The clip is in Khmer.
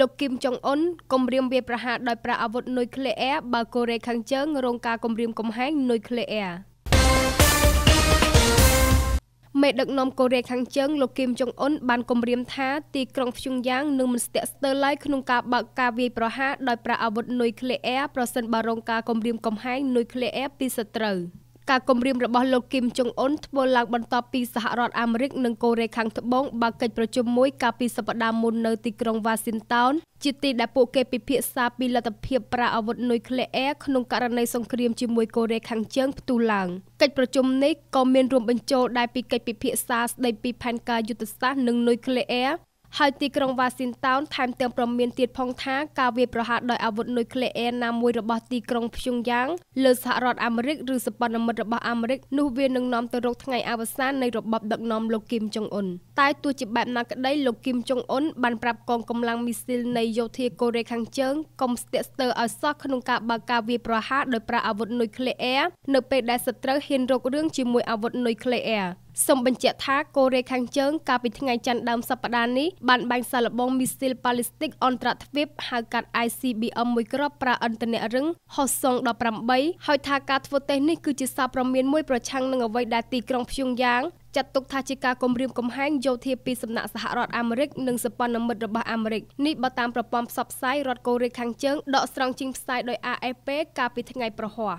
លោកគីមចុងអ៊ុនគំរាមវាយប្រហារដោយប្រើអាវុធនុយក្លេអ៊ែរបើកូរ៉េខាងជើងរងការគំរាមកំហែងនុយក្លេអ៊ែរមេដឹកនាំកូរ៉េខាងជើងលោកគីមចុងអ៊ុនបានគំរាមថា ទីក្រុងភ្យុងយ៉ាងនឹងមិនស្ទាក់ស្ទើរឡើយក្នុងការបើកការវាយប្រហារដោយប្រើអាវុធនុយក្លេអ៊ែរប្រសិនបើរងការគំរាមកំហែងនុយក្លេអ៊ែរពីសត្រូវ។ការគម្រាមរបស់លោកគីមចុងអ៊ុនធ្វើឡើងបន្ទាប់ពីសហរដ្ឋអាមេរិកនិងកូរ៉េខាងត្បូងបើកកិច្ចប្រជុំមួយ កាលពីសប្តាហ៍មុននៅទីក្រុងវ៉ាស៊ីនតោនជាទីដែលពួកគេពិភាក្សាពីលទ្ធភាពប្រើអាវុធនុយក្លេអ៊ែរក្នុងករណីសង្គ្រាមជាមួយកូរ៉េខាងជើងផ្ទុះឡើងកិច្ចប្រជុំនេះក៏មានរួមបញ្ចូលដែរពីកិច្ចពិភាក្សាស្តីពីផែនការយុទ្ធសាស្ត្រនិងនុយក្លេអ៊ែរហើយទីក្រុង Washington ថែមទាំងប្រមានទៀតផងថាការវាយប្រហារដោយអាវុធនុយក្លេអ៊ែរណាមួយរបស់ទីក្រុងព្យុងយ៉ាងលើសហរដ្ឋអាមេរិកឬសព្វនមិត្តរបស់អាមេរិកនោះវានឹងនាំទៅរកថ្ងៃអវសាននៃរបបដឹកនាំលោកគីមចុងអ៊ុនតែទោះជាបែបណាក្តីលោកគីមចុងអ៊ុនបានប្រាប់កងកម្លាំងមីស៊ីលនៃយោធាកូរ៉េខាងជើងកុំស្ទាក់ស្ទើរឲ្យសោះក្នុងការបើកការវាយប្រហារដោយប្រើអាវុធនុយក្លេអ៊ែរនៅពេលដែលសត្រូវហ៊ានរករឿងជាមួយអាវុធនុយក្លេអ៊ែរសូមបញ្ជាក់ថាកូរ៉េខាងជើងកាលពីថ្ងៃច័ន្ទដើមសប្តាហ៍នេះបានបាញ់សាឡបងមីស៊ីលប៉ាឡេស្ទិកអន្តរទ្វីបហៅកាត់ ICBM មួយគ្រាប់ប្រើឥន្ធនៈរឹង Hosong 18ហើយថាការធ្វើតេស្តនេះគឺជាសារព្រមានមួយប្រឆាំងនឹងអ្វីដែលទីក្រុងព្យុងយ៉ាងចាត់ទុកថាជាការគំរាមកំហែងយោធាពីសំណាក់សហរដ្ឋអាមេរិកនិងសព្វនមិត្តរបស់អាមេរិក នេះបើតាមប្រព័ន្ធផ្សព្វផ្សាយរដ្ឋកូរ៉េខាងជើងដកស្រង់ជាងផ្សាយដោយ AFP កាលពីថ្ងៃប្រហ័ស